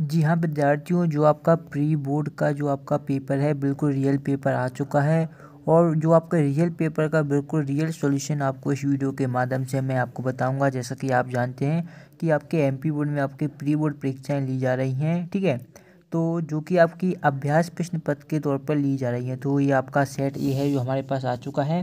जी हाँ विद्यार्थियों जो आपका प्री बोर्ड का जो आपका पेपर है बिल्कुल रियल पेपर आ चुका है और जो आपका रियल पेपर का बिल्कुल रियल सॉल्यूशन आपको इस वीडियो के माध्यम से मैं आपको बताऊंगा जैसा कि आप जानते हैं कि आपके एमपी बोर्ड में आपके प्री बोर्ड परीक्षाएं ली जा रही हैं ठीक है तो जो कि आपकी अभ्यास प्रश्न पत्र के तौर पर ली जा रही है तो ये आपका सेट ये है जो हमारे पास आ चुका है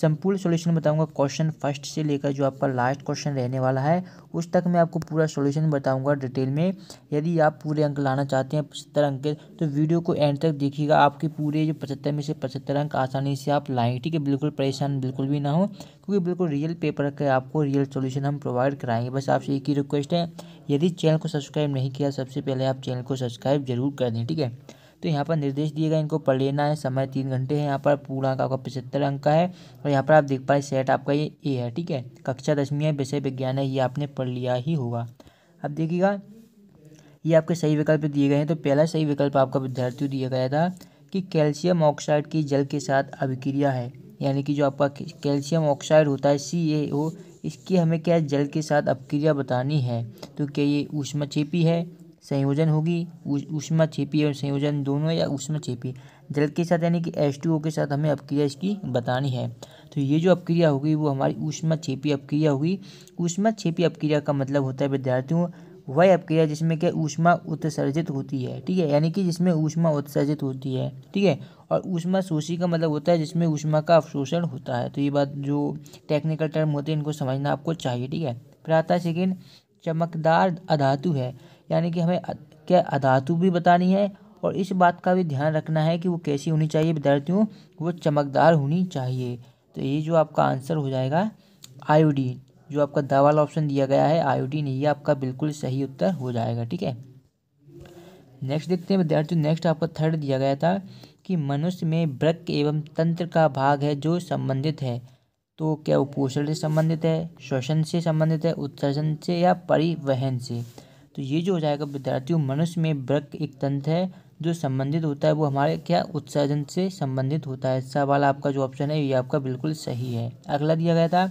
संपूर्ण सॉल्यूशन बताऊंगा क्वेश्चन फर्स्ट से लेकर जो आपका लास्ट क्वेश्चन रहने वाला है उस तक मैं आपको पूरा सॉल्यूशन बताऊंगा डिटेल में यदि आप पूरे अंक लाना चाहते हैं पचहत्तर अंक के तो वीडियो को एंड तक देखिएगा आपके पूरे जो पचहत्तर में से पचहत्तर अंक आसानी से आप लाएँ ठीक है बिल्कुल परेशान बिल्कुल भी ना हो क्योंकि बिल्कुल रियल पेपर का आपको रियल सोल्यूशन हम प्रोवाइड कराएंगे बस आपसे एक ही रिक्वेस्ट है यदि चैनल को सब्सक्राइब नहीं किया सबसे पहले आप चैनल को सब्सक्राइब जरूर कर दें ठीक है तो यहाँ पर निर्देश दिए गए इनको पढ़ लेना है समय तीन घंटे है यहाँ पर पूर्णांक आपका पचहत्तर अंक का है और यहाँ पर आप देख पाए सेट आपका ये ए है ठीक है कक्षा दसवीं है विषय विज्ञान है ये आपने पढ़ लिया ही होगा अब देखिएगा ये आपके सही विकल्प दिए गए हैं तो पहला सही विकल्प आपका विद्यार्थियों दिया गया था कि कैल्शियम ऑक्साइड की जल के साथ अभिक्रिया है यानी कि जो आपका कैल्शियम ऑक्साइड होता है सी ए ओ इसकी हमें क्या जल के साथ अपक्रिया बतानी है तो क्या ये चेपी है संयोजन होगी उष्मा छेपी और संयोजन दोनों या उष्मा छेपी जल के साथ यानी कि एस के साथ हमें अपक्रिया इसकी बतानी है तो ये जो अपक्रिया होगी वो हमारी उष्मा छेपी अपक्रिया होगी उष्मा छेपी अपक्रिया का मतलब होता है विद्यार्थियों वह अपक्रिया जिसमें क्या ऊष्मा उत्सर्जित होती है ठीक है यानी कि जिसमें ऊष्मा उत्सर्जित होती है ठीक है और ऊष्मा शोषी का मतलब होता है जिसमें ऊष्मा का अवशोषण होता है तो ये बात जो टेक्निकल टर्म होते हैं इनको समझना आपको चाहिए ठीक है फिर आता है सेकेंड चमकदार अधातु है यानी कि हमें क्या अधातु भी बतानी है और इस बात का भी ध्यान रखना है कि वो कैसी होनी चाहिए विद्यार्थियों वो चमकदार होनी चाहिए तो ये जो आपका आंसर हो जाएगा आयोडीन जो आपका दा वाला ऑप्शन दिया गया है आयोडीन ये आपका बिल्कुल सही उत्तर हो जाएगा ठीक है नेक्स्ट देखते हैं विद्यार्थियों नेक्स्ट आपका थर्ड दिया गया था कि मनुष्य में वृक एवं तंत्र का भाग है जो संबंधित है तो क्या वो पोषण से संबंधित है श्वसन से संबंधित है उत्सर्जन से या परिवहन से तो ये जो हो जाएगा विद्यार्थियों मनुष्य में वृक एक तंत्र है जो संबंधित होता है वो हमारे क्या उत्सर्जन से संबंधित होता है सवाल वाला आपका जो ऑप्शन है ये आपका बिल्कुल सही है अगला दिया गया था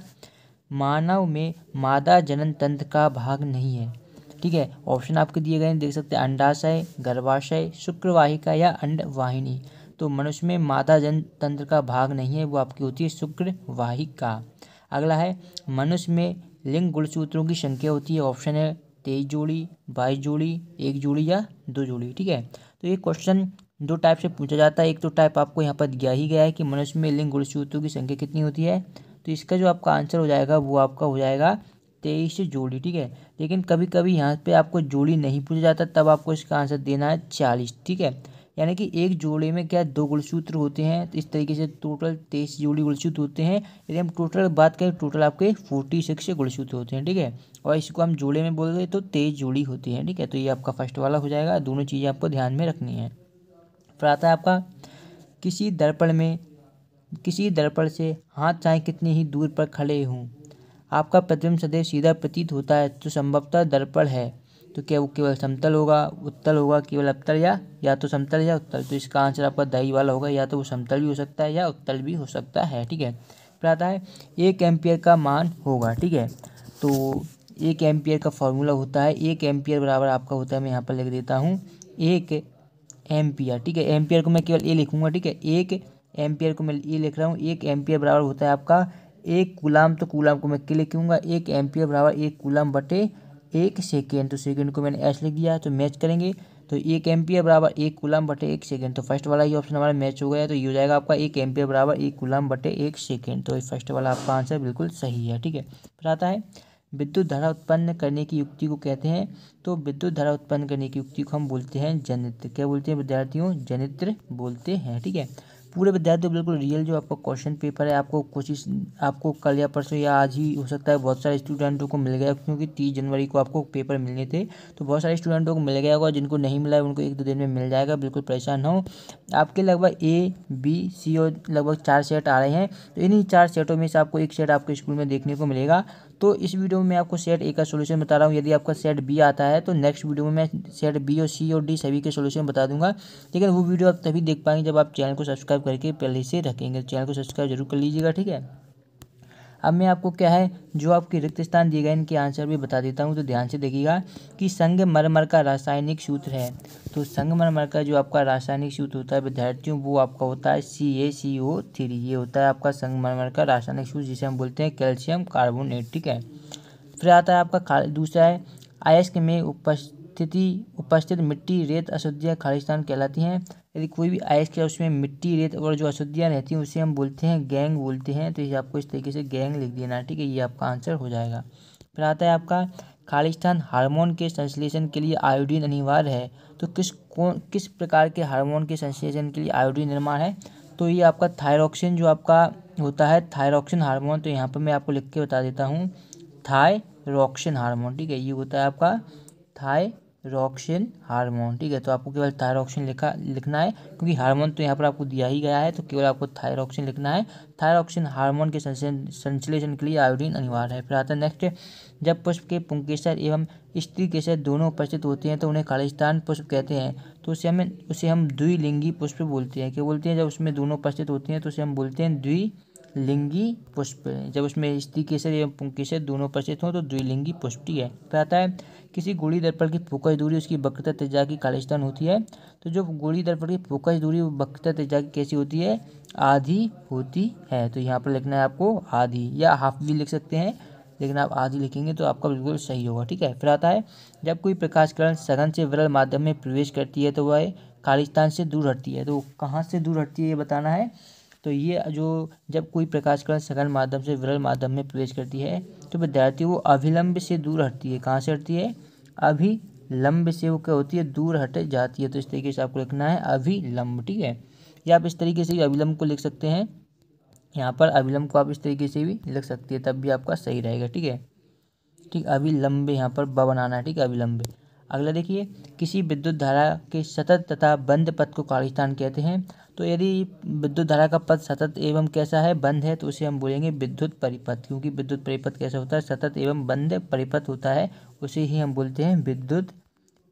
मानव में मादा जनन तंत्र का भाग नहीं है ठीक है ऑप्शन आपके दिए गए हैं देख सकते हैं अंडाशय गर्भाशय शुक्रवाहिका या अंडवाहिनी तो मनुष्य में मादा जन तंत्र का भाग नहीं है वो आपकी होती है शुक्रवाहिका अगला है मनुष्य में लिंग गुणसूत्रों की संख्या होती है ऑप्शन है तेईस जोड़ी बाईस जोड़ी एक जोड़ी या दो जोड़ी ठीक है तो ये क्वेश्चन दो टाइप से पूछा जाता है एक तो टाइप आपको यहाँ पर दिया ही गया है कि मनुष्य में लिंग गुणसूत्रों की संख्या कितनी होती है तो इसका जो आपका आंसर हो जाएगा वो आपका हो जाएगा तेईस जोड़ी ठीक है लेकिन कभी कभी यहाँ पे आपको जोड़ी नहीं पूछा जाता तब आपको इसका आंसर देना है चालीस ठीक है यानी कि एक जोड़े में क्या दो गुणसूत्र होते हैं तो इस तरीके से टोटल तेईस जोड़ी गुणसूत्र होते हैं यदि हम टोटल बात करें टोटल आपके फोर्टी सिक्स गुणसूत्र होते हैं ठीक है और इसको हम जोड़े में बोल रहे तो तेईस जोड़ी होती है ठीक है तो ये आपका फर्स्ट वाला हो जाएगा दोनों चीज़ें आपको ध्यान में रखनी है फिर आता है आपका किसी दर्पण में किसी दर्पण से हाथ चाहे कितनी ही दूर पर खड़े हों आपका प्रतिबिंब सदैव सीधा प्रतीत होता है तो संभवतः दर्पण है तो क्या वो केवल समतल होगा उत्तल होगा केवल अपतल या या तो समतल या उत्तल तो इसका आंसर आपका दही वाला होगा या तो वो समतल भी हो सकता है या उत्तल भी हो सकता है ठीक है है एक एम्पियर का मान होगा ठीक है तो एक एम्पियर का फॉर्मूला होता है एक एम्पियर बराबर आपका होता है मैं यहाँ पर लिख देता हूँ एक एम्पियर ठीक है एम्पियर को मैं केवल ए लिखूंगा ठीक है एक एम्पियर को मैं ए लिख रहा हूँ एक एम्पियर बराबर होता है आपका एक गुलाम तो गुलाम को मैं के लिखूंगा एक एम्पियर बराबर एक गुलाम बटे एक सेकेंड तो सेकेंड को मैंने एच लिख दिया तो मैच करेंगे तो एक एम्पियर बराबर एक कुलम बटे एक सेकेंड तो फर्स्ट वाला ही ऑप्शन हमारा मैच हो गया तो ये हो जाएगा आपका एक एम्पियर बराबर एक कुलम बटे एक सेकेंड तो फर्स्ट वाला आपका आंसर बिल्कुल सही है ठीक है फिर आता है विद्युत धारा उत्पन्न करने की युक्ति को कहते हैं तो विद्युत धारा उत्पन्न करने की युक्ति को हम बोलते हैं जनित्र क्या बोलते हैं विद्यार्थियों जनित्र बोलते हैं ठीक है पूरे विद्यार्थी बिल्कुल रियल जो आपका क्वेश्चन पेपर है आपको कोशिश आपको कल या परसों या आज ही हो सकता है बहुत सारे स्टूडेंटों को मिल गया क्योंकि तीस जनवरी को आपको पेपर मिलने थे तो बहुत सारे स्टूडेंटों को मिल गया होगा जिनको नहीं मिला है उनको एक दो दिन में मिल जाएगा बिल्कुल परेशान ना हो आपके लगभग ए बी सी और लगभग चार सेट आ रहे हैं तो इन्हीं चार सेटों में से आपको एक सेट आपके स्कूल में देखने को मिलेगा तो इस वीडियो में मैं आपको सेट ए का सोल्यूशन बता रहा हूँ यदि आपका सेट बी आता है तो नेक्स्ट वीडियो में मैं सेट बी और सी और डी सभी के सोल्यूशन बता दूंगा लेकिन वो वीडियो आप तभी देख पाएंगे जब आप चैनल को सब्सक्राइब करके पहले से रखेंगे चैनल को सब्सक्राइब जरूर कर लीजिएगा ठीक है अब मैं आपको क्या है जो आपके रिक्त स्थान दिए गए इनके आंसर भी बता देता हूँ तो ध्यान से देखिएगा कि संगमरमर का रासायनिक सूत्र है तो संगमरमर का जो आपका रासायनिक सूत्र होता है विद्यार्थियों वो आपका होता है सी ए सी ओ थ्री ये होता है आपका संगमरमर का रासायनिक सूत्र जिसे हम बोलते हैं कैल्शियम कार्बोनेट ठीक है फिर आता है आपका दूसरा है अयस्क में उपस्थित स्थिति उपस्थित मिट्टी रेत अशुद्धियाँ खालिस्तान कहलाती हैं यदि कोई भी आइस किया उसमें मिट्टी रेत और जो अशुद्धियाँ रहती हैं उसे हम बोलते हैं गैंग बोलते हैं तो ये आपको इस तरीके से गैंग लिख देना ठीक है ये आपका आंसर हो जाएगा फिर आता है आपका खालिस्तान हार्मोन के संश्लेषण के लिए आयोडीन अनिवार्य है तो किस कौन किस प्रकार के हार्मोन के संश्लेषण के लिए आयोडीन निर्माण है तो ये आपका थायरोक्सिन जो आपका होता है थायरॉक्सिन हार्मोन तो यहाँ पर मैं आपको लिख के बता देता हूँ थायरॉक्सिन हार्मोन ठीक है ये होता है आपका थाई रॉक्सिल हार्मोन ठीक है तो आपको केवल थायरॉक्सिन लिखा लिखना है क्योंकि हार्मोन तो यहाँ पर आपको दिया ही गया है तो केवल आपको थायरॉक्सिन लिखना है थायरॉक्सिन हार्मोन के संश्लेषण के लिए आयोडीन अनिवार्य है फिर आता है नेक्स्ट जब पुष्प के पुंकेसर एवं स्त्री केसर दोनों उपस्थित होते हैं तो उन्हें खालिस्तान पुष्प कहते हैं तो उसे हमें उसे हम द्विलिंगी पुष्प बोलते हैं क्या बोलते हैं जब उसमें दोनों उपस्थित होते हैं तो उसे हम बोलते हैं द्वि लिंगी पुष्प जब उसमें स्त्री केसर एवं पुंकेसर दोनों प्रसिद्ध हों तो द्विलिंगी पुष्टि है कहता है किसी गुड़ी दर्पण की फोकस दूरी उसकी वक्रता तेजा की कालिस्तान होती है तो जो गुड़ी दर्पण की फोकस दूरी वक्रता तेजा की कैसी होती है आधी होती है तो यहाँ पर लिखना है आपको आधी या हाफ भी लिख सकते हैं लेकिन आप आधी लिखेंगे तो आपका बिल्कुल सही होगा ठीक है फिर आता है जब कोई प्रकाश किरण सघन से विरल माध्यम में प्रवेश करती है तो वह खालिस्तान से दूर हटती है तो कहाँ से दूर हटती है ये बताना है तो ये जो जब कोई प्रकाश कला सघन माध्यम से विरल माध्यम में प्रवेश करती है तो विद्यार्थी वो अभिलंब से दूर हटती है कहाँ से हटती है अभिलंब से वो क्या होती है दूर हट जाती है तो इस तरीके से आपको लिखना है अभिलंब ठीक है या आप इस तरीके से भी अभिलंब को लिख सकते हैं यहाँ पर अभिलंब को आप इस तरीके से भी लिख सकते हैं तब भी आपका सही रहेगा ठीक है ठीक अभिलंब यहाँ पर ब बनाना है ठीक है अभिलंब अगला देखिए किसी विद्युत धारा के सतत तथा बंद पथ को कालिस्थान कहते हैं तो यदि विद्युत धारा का पथ सतत एवं कैसा है बंद है तो उसे हम बोलेंगे विद्युत परिपथ क्योंकि विद्युत परिपथ कैसा होता है सतत एवं बंद परिपथ होता है उसे ही हम बोलते हैं विद्युत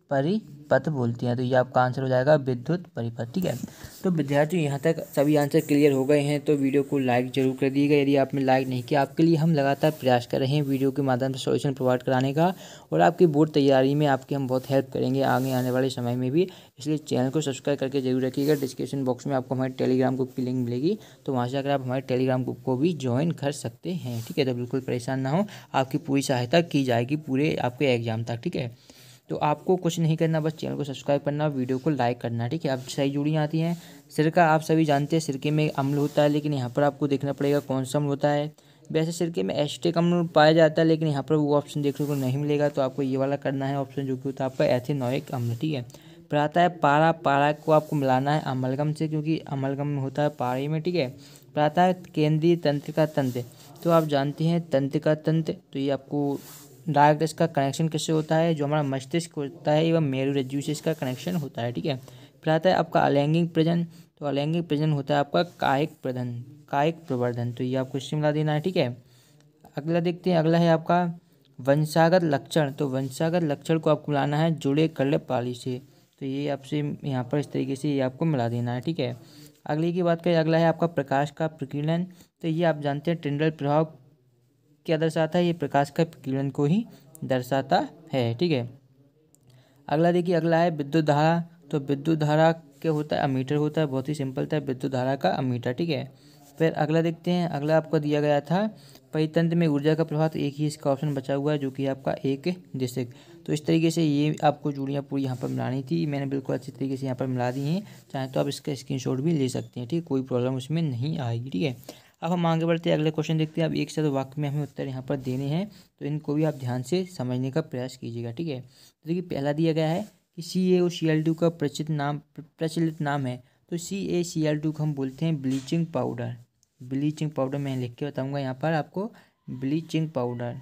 परिपथ बोलती हैं तो ये आपका आंसर हो जाएगा विद्युत परिपथ ठीक है तो विद्यार्थियों यहाँ तक सभी आंसर क्लियर हो गए हैं तो वीडियो को लाइक जरूर कर दिएगा यदि आपने लाइक नहीं किया आपके लिए हम लगातार प्रयास कर रहे हैं वीडियो के माध्यम से सॉल्यूशन प्रोवाइड कराने का और आपकी बोर्ड तैयारी में आपकी हम बहुत हेल्प करेंगे आगे आने वाले समय में भी इसलिए चैनल को सब्सक्राइब करके जरूर रखिएगा डिस्क्रिप्शन बॉक्स में आपको हमारे टेलीग्राम ग्रुप की लिंक मिलेगी तो वहाँ से अगर आप हमारे टेलीग्राम ग्रुप को भी ज्वाइन कर सकते हैं ठीक है तो बिल्कुल परेशान ना हो आपकी पूरी सहायता की जाएगी पूरे आपके एग्जाम तक ठीक है तो आपको कुछ नहीं करना बस चैनल को सब्सक्राइब करना वीडियो को लाइक करना ठीक है अब सही जुड़ियाँ आती हैं सिरका आप सभी जानते हैं सिरके में अम्ल होता है लेकिन यहाँ पर आपको देखना पड़ेगा कौन सा अम्ल होता है वैसे सिरके में एस्टिक अम्ल पाया जाता है लेकिन यहाँ पर वो ऑप्शन देखने को नहीं मिलेगा तो आपको ये वाला करना है ऑप्शन जो कि होता है आपका एथेनोइक अम्ल ठीक है फिर आता है पारा पारा को आपको मिलाना है अमलगम से क्योंकि अमलगम होता है पारे में ठीक है फिर आता है केंद्रीय तंत्र का तंत्र तो आप जानते हैं तंत्र का तंत्र तो ये आपको डायरेक्ट इसका कनेक्शन किससे होता है जो हमारा मस्तिष्क होता है एवं मेरू रज्जु से इसका कनेक्शन होता है ठीक है फिर आता है आपका अलैंगिक प्रजन तो अलैंगिक प्रजन होता है आपका कायिक प्रधन कायिक प्रवर्धन तो ये आपको इससे मिला देना है ठीक है अगला देखते हैं अगला है आपका वंशागत लक्षण तो वंशागत लक्षण को आपको मिलाना है जुड़े कड़े पाली से तो ये आपसे यहाँ पर इस तरीके से ये आपको मिला देना है ठीक है अगले की बात करें अगला है आपका प्रकाश का प्रकीर्णन तो ये आप जानते हैं टिंडल प्रभाव क्या दर्शाता है ये प्रकाश का किरण को ही दर्शाता है ठीक है अगला देखिए अगला है विद्युत धारा तो विद्युत धारा क्या होता है अमीटर होता है बहुत ही सिंपल था विद्युत धारा का अमीटर ठीक है फिर अगला देखते हैं अगला आपको दिया गया था परितंत्र में ऊर्जा का प्रभाव तो एक ही इसका ऑप्शन बचा हुआ है जो कि आपका एक डिस्ट्रिक तो इस तरीके से ये आपको चूड़ियाँ पूरी यहाँ पर मिलानी थी मैंने बिल्कुल अच्छी तरीके से यहाँ पर मिला दी हैं चाहे तो आप इसका स्क्रीनशॉट भी ले सकते हैं ठीक कोई प्रॉब्लम उसमें नहीं आएगी ठीक है अब हम आगे बढ़ते हैं अगले क्वेश्चन देखते हैं अब एक साथ वाक्य में हमें उत्तर यहाँ पर देने हैं तो इनको भी आप ध्यान से समझने का प्रयास कीजिएगा ठीक है तो देखिए पहला दिया गया है कि सी ए और सी एल टू का प्रचलित नाम प्रचलित नाम है तो सी ए सी एल टू को हम बोलते हैं ब्लीचिंग पाउडर ब्लीचिंग पाउडर मैं लिख के बताऊँगा यहाँ पर आपको ब्लीचिंग पाउडर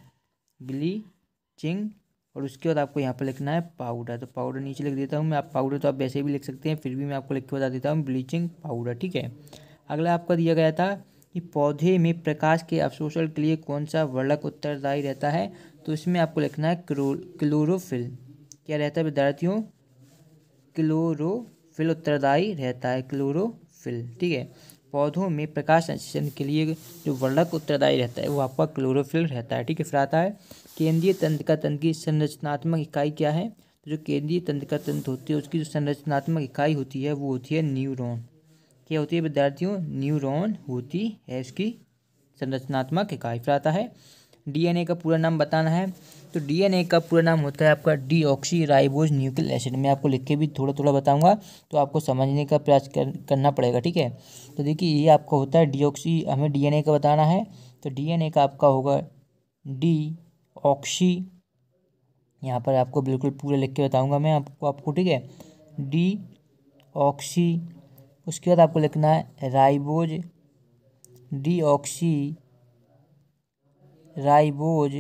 ब्लीचिंग और उसके बाद आपको यहाँ पर लिखना है पाउडर तो पाउडर नीचे लिख देता हूँ मैं आप पाउडर तो आप वैसे भी लिख सकते हैं फिर भी मैं आपको लिख के बता देता हूँ ब्लीचिंग पाउडर ठीक है अगला आपका दिया गया था कि पौधे में प्रकाश के अवशोषण के लिए कौन सा वर्णक उत्तरदायी रहता है तो इसमें आपको लिखना है क्लोरोफिल क्या रहता है विद्यार्थियों क्लोरोफिल उत्तरदायी रहता है क्लोरोफिल ठीक है पौधों में प्रकाश संश्लेषण के लिए जो वर्णक उत्तरदायी रहता है वो आपका क्लोरोफिल रहता है ठीक है फिर आता है केंद्रीय तंत्रिका तंत्र की संरचनात्मक इकाई क्या है तो जो केंद्रीय तंत्रिका तंत्र होती है उसकी जो संरचनात्मक इकाई होती है वो होती है न्यूरॉन क्या होती है विद्यार्थियों न्यूरॉन होती है इसकी संरचनात्मक इकाई फिर आता है डीएनए का पूरा नाम बताना है तो डीएनए का पूरा नाम होता है आपका deoxyribose nucleic acid मैं आपको लिख के भी थोड़ा थोड़ा बताऊंगा तो आपको समझने का प्रयास कर, करना पड़ेगा ठीक है तो देखिए ये आपका होता है डी ऑक्सी हमें डीएनए का बताना है तो डीएनए का आपका होगा डी ऑक्सी यहाँ पर आपको बिल्कुल पूरा लिख के बताऊँगा मैं आपको आपको ठीक है डी ऑक्सी उसके बाद आपको लिखना है राइबोज डीऑक्सी राइबोज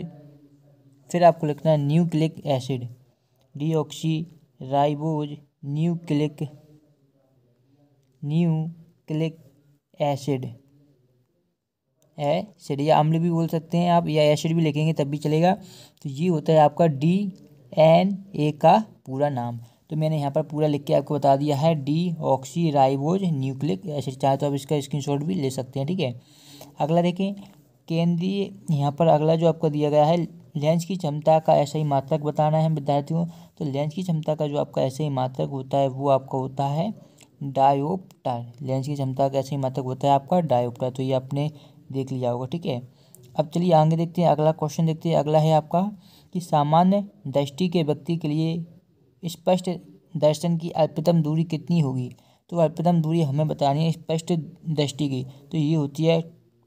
फिर आपको लिखना है nucleic acid deoxyribose nucleic nucleic acid acid या अम्ल भी बोल सकते हैं आप या एसिड भी लिखेंगे तब भी चलेगा तो ये होता है आपका डी एन ए का पूरा नाम तो मैंने यहाँ पर पूरा लिख के आपको बता दिया है डी ऑक्सी राइबोज न्यूक्लिक ऐसे चाहे तो आप इसका स्क्रीनशॉट भी ले सकते हैं ठीक है अगला देखें केंद्रीय यहाँ पर अगला जो आपको दिया गया है लेंस की क्षमता का ऐसा ही मात्रक बताना है विद्यार्थियों तो लेंस की क्षमता का जो आपका ऐसा ही मात्रक होता है वो आपका होता है डायोप्टर लेंस की क्षमता का ऐसा ही मात्रक होता है आपका डायोप्टर तो ये आपने देख लिया होगा ठीक है अब चलिए आगे देखते हैं अगला क्वेश्चन देखते हैं अगला है आपका कि सामान्य दृष्टि के व्यक्ति के लिए स्पष्ट दर्शन की अल्पतम दूरी कितनी होगी तो अल्पतम दूरी हमें बतानी है स्पष्ट दृष्टि की तो ये होती है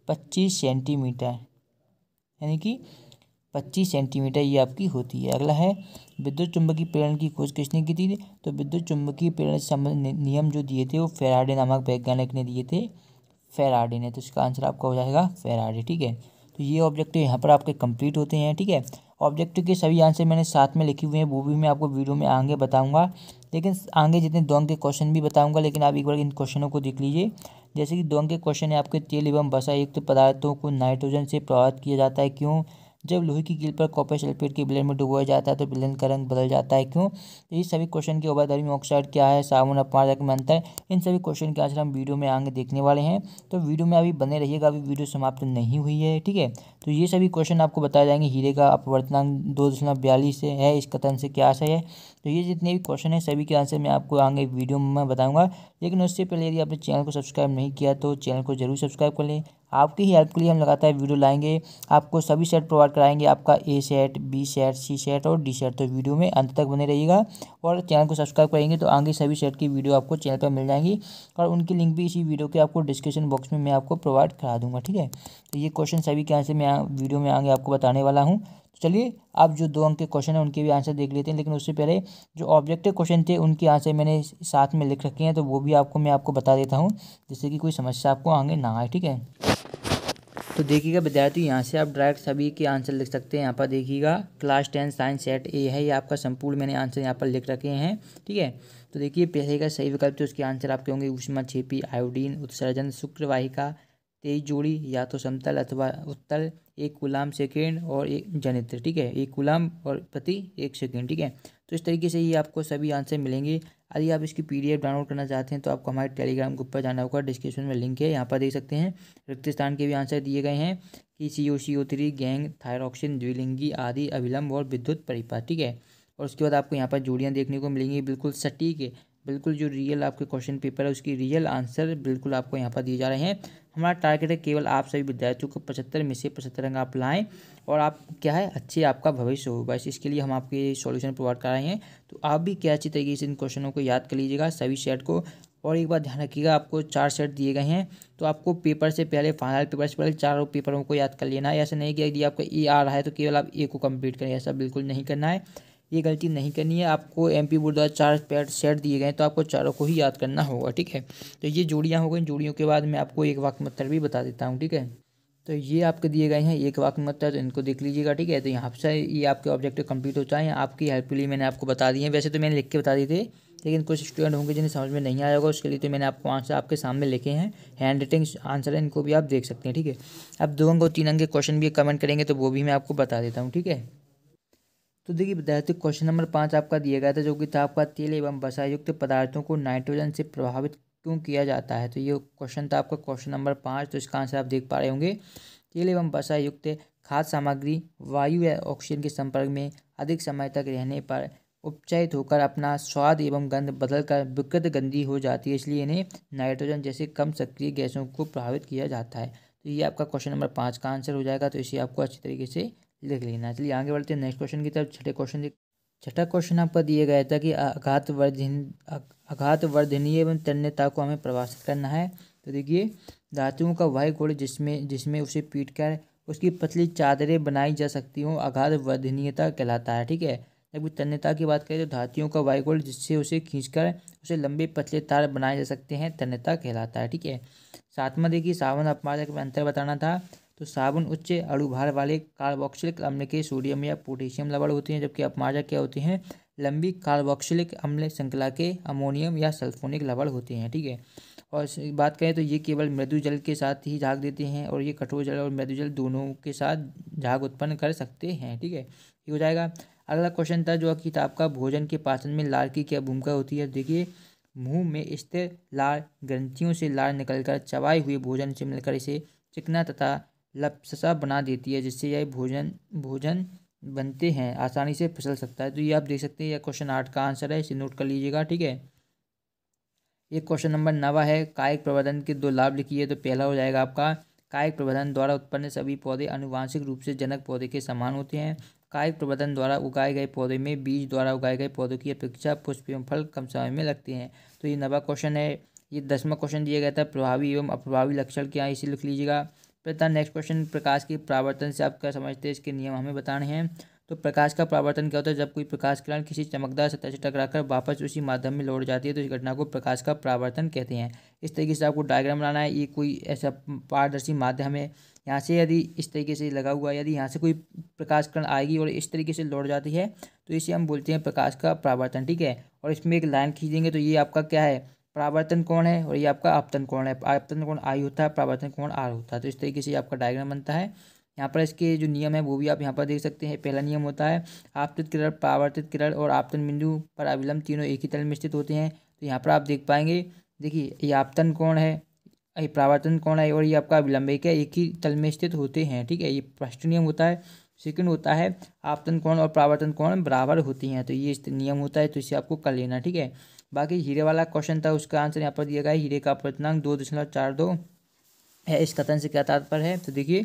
पच्चीस सेंटीमीटर यानी कि पच्चीस सेंटीमीटर ये आपकी होती है अगला है विद्युत चुंबकीय प्रेरण की खोज किसने की थी तो विद्युत चुंबकीय प्रेरण संबंध नियम जो दिए थे वो फेराडे नामक वैज्ञानिक ने दिए थे फेराडे ने तो इसका आंसर आपका हो जाएगा फेराडे ठीक है तो ये ऑब्जेक्टिव यहाँ पर आपके कंप्लीट होते हैं ठीक है ऑब्जेक्टिव के सभी आंसर मैंने साथ में लिखे हुए हैं वो भी मैं आपको वीडियो में आगे बताऊंगा लेकिन आगे जितने दोंग के क्वेश्चन भी बताऊंगा लेकिन आप एक बार इन क्वेश्चनों को देख लीजिए जैसे कि दोंग के क्वेश्चन है आपके तेल एवं बसा युक्त पदार्थों को नाइट्रोजन से प्रभावित किया जाता है क्यों जब लोहे की गिल पर कॉपर सल्फेट के विलन में डुबोया जाता है तो विलन का रंग बदल जाता है क्यों तो इस सभी क्वेश्चन के उबादर्मी ऑक्साइड क्या है साबुन अपमार्जक में अंतर इन सभी क्वेश्चन के आंसर हम वीडियो में आगे देखने वाले हैं तो वीडियो में अभी बने रहिएगा अभी वीडियो समाप्त नहीं हुई है ठीक है तो ये सभी क्वेश्चन आपको बताए जाएंगे हीरे का अपवर्तनांक दो दशमलव बयालीस है इस कथन से क्या आशय है तो ये जितने भी क्वेश्चन हैं सभी के आंसर मैं आपको आगे वीडियो में बताऊँगा लेकिन उससे पहले यदि आपने चैनल को सब्सक्राइब नहीं किया तो चैनल को जरूर सब्सक्राइब कर लें आपकी ही हेल्प के लिए हम लगातार वीडियो लाएंगे आपको सभी सेट प्रोवाइड कराएंगे आपका A set B set C set और डी सेट तो वीडियो में अंत तक बने रहिएगा और चैनल को सब्सक्राइब करेंगे तो आगे सभी सेट की वीडियो आपको चैनल पर मिल जाएंगी और उनकी लिंक भी इसी वीडियो के आपको डिस्क्रिप्शन बॉक्स में मैं आपको प्रोवाइड करा दूँगा ठीक है तो ये क्वेश्चन सभी के आंसर मैं वीडियो में आगे आपको बताने वाला हूँ चलिए आप जो दो अंक के क्वेश्चन हैं उनके भी आंसर देख लेते हैं लेकिन उससे पहले जो ऑब्जेक्टिव क्वेश्चन थे उनके आंसर मैंने साथ में लिख रखे हैं तो वो भी आपको मैं आपको बता देता हूँ जिससे कि कोई समस्या आपको आगे ना आए ठीक है तो देखिएगा विद्यार्थी यहाँ से आप डायरेक्ट सभी के आंसर लिख सकते हैं यहाँ पर देखिएगा class ten science set A है ये आपका संपूर्ण मैंने आंसर यहाँ पर लिख रखे हैं ठीक है तो देखिए पहले का सही विकल्प थे तो उसके आंसर आपके होंगे उष्मा छेपी आयोडीन उत्सर्जन शुक्रवाहिका तेज जोड़ी या तो समतल अथवा उत्तल एक गुलाम सेकेंड और एक जनित्र ठीक है एक गुलाम और प्रति एक सेकेंड ठीक है तो इस तरीके से ये आपको सभी आंसर मिलेंगे यदि आप इसकी पीडीएफ डाउनलोड करना चाहते हैं तो आपको हमारे टेलीग्राम ग्रुप पर जाना होगा डिस्क्रिप्शन में लिंक है यहाँ पर देख सकते हैं रिक्तिस्तान के भी आंसर दिए गए हैं कि C O C O three गैंग थायरॉक्सिन द्विलिंगी आदि अविलंब और विद्युत परिपा ठीक है और उसके बाद आपको यहाँ पर जोड़ियाँ देखने को मिलेंगी बिल्कुल सटीक है बिल्कुल जो रियल आपके क्वेश्चन पेपर है उसकी रियल आंसर बिल्कुल आपको यहाँ पर दिए जा रहे हैं हमारा टारगेट है केवल आप सभी विद्यार्थियों को पचहत्तर में से पचहत्तर अंक आप लाएँ और आप क्या है अच्छे आपका भविष्य हो बस इसके लिए हम आपके सॉल्यूशन प्रोवाइड कर रहे हैं तो आप भी क्या अच्छी तरीके से इन क्वेश्चनों को याद कर लीजिएगा सभी सेट को और एक बार ध्यान रखिएगा आपको चार सेट दिए गए हैं तो आपको पेपर से पहले फाइनल पेपर से पहले चारों पेपरों को याद कर लेना है ऐसा नहीं कि यदि आपका ए आ रहा है तो केवल आप ए को कम्प्लीट करें ऐसा बिल्कुल नहीं करना है ये गलती नहीं करनी है आपको एम पी बोर्ड द्वारा चार पैड सेट दिए गए तो आपको चारों को ही याद करना होगा ठीक है तो ये जोड़ियाँ हो गई जोड़ियों के बाद मैं आपको एक वाक मतलब भी बता देता हूँ ठीक है तो ये आपके दिए गए हैं एक वाक मतलब तो इनको देख लीजिएगा ठीक है तो यहाँ से ये आपके ऑब्जेक्टिव कम्प्लीट होता है आपकी हेल्प के लिए मैंने आपको बता दिए है वैसे तो मैंने लिख के बता दिए थे लेकिन कुछ स्टूडेंट होंगे जिन्हें समझ में नहीं आया होगा उसके लिए तो मैंने आपको आंसर आपके सामने लिखे हैं हैंड राइटिंग आंसर है इनको भी आप देख सकते हैं ठीक है अब दो अंग और तीन अंग के क्वेश्चन भी कमेंट करेंगे तो वो भी मैं आपको बता देता हूँ ठीक है तो देखिए विद्यार्थियों तो क्वेश्चन नंबर पाँच आपका दिया गया था जो कि था आपका तेल एवं बसायुक्त पदार्थों को नाइट्रोजन से प्रभावित क्यों किया जाता है तो ये क्वेश्चन था आपका क्वेश्चन नंबर पाँच तो इसका आंसर आप देख पा रहे होंगे तेल एवं युक्त खाद्य सामग्री वायु या ऑक्सीजन के संपर्क में अधिक समय तक रहने पर उपचयित होकर अपना स्वाद एवं गंध बदलकर विकृत गंदी हो जाती है इसलिए इन्हें नाइट्रोजन जैसे कम सक्रिय गैसों को प्रभावित किया जाता है तो ये आपका क्वेश्चन नंबर पाँच का आंसर हो जाएगा तो इसे आपको अच्छी तरीके से लिख देख लेना चलिए आगे बढ़ते हैं नेक्स्ट क्वेश्चन की तरफ छठे क्वेश्चन छठा क्वेश्चन आपको दिया गया था कि आघात वर्धन आघात वर्धनीय तन्यता को हमें प्रभाषित करना है तो देखिए धातुओं का वह गुण जिसमें जिसमें उसे पीट कर उसकी पतली चादरें बनाई जा सकती हों आघात वर्धनीयता कहलाता है ठीक है जब तन्यता की बात करें तो धातुओं का वायुगुण जिससे उसे खींचकर उसे लंबे पतले तार बनाए जा सकते हैं तन्यता कहलाता है ठीक है सातवा देखिए सावन अपमादक अंतर बताना था तो साबुन उच्च अड़ुभार वाले कार्बोक्सिलिक अम्ल के सोडियम या पोटेशियम लवण होते हैं जबकि अपमाजा क्या होते हैं लंबी कार्बोक्सिलिक अम्ल श्रृंखला के अमोनियम या सल्फोनिक लवण होते हैं ठीक है और बात करें तो ये केवल मृदु जल के साथ ही झाग देते हैं और ये कठोर जल और मृदु जल दोनों के साथ झाग उत्पन्न कर सकते हैं ठीक है ये हो जाएगा अगला क्वेश्चन था जो कि का भोजन के पाचन में लार की क्या भूमिका होती है देखिए मुंह में स्थिर लार ग्रंथियों से लार निकलकर चबाए हुए भोजन से मिलकर इसे चिकना तथा लपससा बना देती है जिससे यह भोजन भोजन बनते हैं आसानी से फिसल सकता है तो ये आप देख सकते हैं यह क्वेश्चन आठ का आंसर है इसे नोट कर लीजिएगा ठीक है ये क्वेश्चन नंबर नवा है कायिक प्रबंधन के दो लाभ लिखिए तो पहला हो जाएगा आपका कायिक प्रबंधन द्वारा उत्पन्न सभी पौधे अनुवांशिक रूप से जनक पौधे के समान होते हैं कायिक प्रबंधन द्वारा उगाए गए पौधे में बीज द्वारा उगाए गए पौधों की अपेक्षा पुष्प एवं फल कम समय में लगते हैं तो ये नवा क्वेश्चन है ये दसवा क्वेश्चन दिया गया था प्रभावी एवं अप्रभावी लक्षण क्या है इसे लिख लीजिएगा बता नेक्स्ट क्वेश्चन प्रकाश की प्रावर्तन से आप क्या समझते हैं इसके नियम हमें बताने हैं तो प्रकाश का प्रावर्तन क्या होता है जब कोई प्रकाश किरण किसी चमकदार सतह से टकराकर वापस उसी माध्यम में लौट जाती है तो इस घटना को प्रकाश का प्रावर्तन कहते हैं इस तरीके से आपको डायग्राम बनाना है ये कोई ऐसा पारदर्शी माध्यम है यहाँ से यदि इस तरीके से लगा हुआ है यदि यहाँ से कोई प्रकाश किरण आएगी और इस तरीके से लौट जाती है तो इसे हम बोलते हैं प्रकाश का प्रावर्तन ठीक है और इसमें एक लाइन खींचेंगे तो ये आपका क्या है प्रावर्तन कोण है और ये आपका आपतन कोण है आपतन कोण आई होता है प्रावर्तन कोण आर होता है तो इस तरीके से आपका डायग्राम बनता है यहाँ पर इसके जो नियम है वो भी आप यहाँ पर देख सकते हैं पहला नियम होता है आपतित किरण प्रावर्तित किरण और आपतन बिंदु पर अविलंब तीनों एक ही तल में स्थित होते हैं तो यहाँ पर आप देख पाएंगे देखिए ये आपतन कोण है ये प्रावर्तन कोण है और ये आपका अविलंब एक है एक ही तल में स्थित होते हैं ठीक है ये फर्स्ट नियम होता है सेकेंड होता है आपतन कोण और प्रावर्तन कोण बराबर होती हैं तो ये नियम होता है तो इसे आपको कर लेना ठीक है बाकी हीरे वाला क्वेश्चन था उसका आंसर यहाँ पर दिया गया हीरे का अपवर्तनांक दो दशमलव चार दो है इस कथन से क्या तात्पर्य है तो देखिए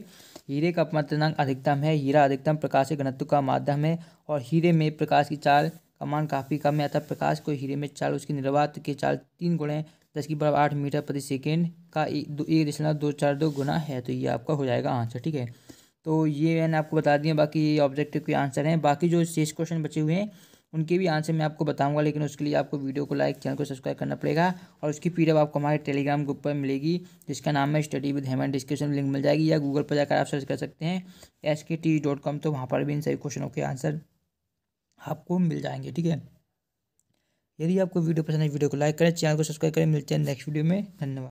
हीरे का अपवर्तनांक अधिकतम है हीरा अधिकतम प्रकाश के घनत्व का माध्यम है और हीरे में प्रकाश की चाल का मान काफ़ी कम है अतः प्रकाश को हीरे में चाल उसकी निर्वात के चाल तीन गुणे दस की बराबर आठ मीटर प्रति सेकेंड का एक एक दशमलव दो चार दो गुना है तो ये आपका हो जाएगा आंसर ठीक है तो ये मैंने आपको बता दिया बाकी ये ऑब्जेक्टिव के आंसर हैं बाकी जो शेष क्वेश्चन बचे हुए हैं उनके भी आंसर मैं आपको बताऊंगा लेकिन उसके लिए आपको वीडियो को लाइक चैनल को सब्सक्राइब करना पड़ेगा और उसकी पी आपको हमारे टेलीग्राम ग्रुप पर मिलेगी जिसका नाम है स्टडी विद हेमन डिस्क्रिप्शन लिंक मिल जाएगी या गूगल पर जाकर आप सर्च कर सकते हैं एस के टी डॉट कॉम तो वहाँ पर भी इन सभी क्वेश्चनों के आंसर आपको मिल जाएंगे ठीक है यदि आपको वीडियो पसंद है वीडियो को लाइक करें चैनल को सब्सक्राइब करें मिलते हैं नेक्स्ट वीडियो में धन्यवाद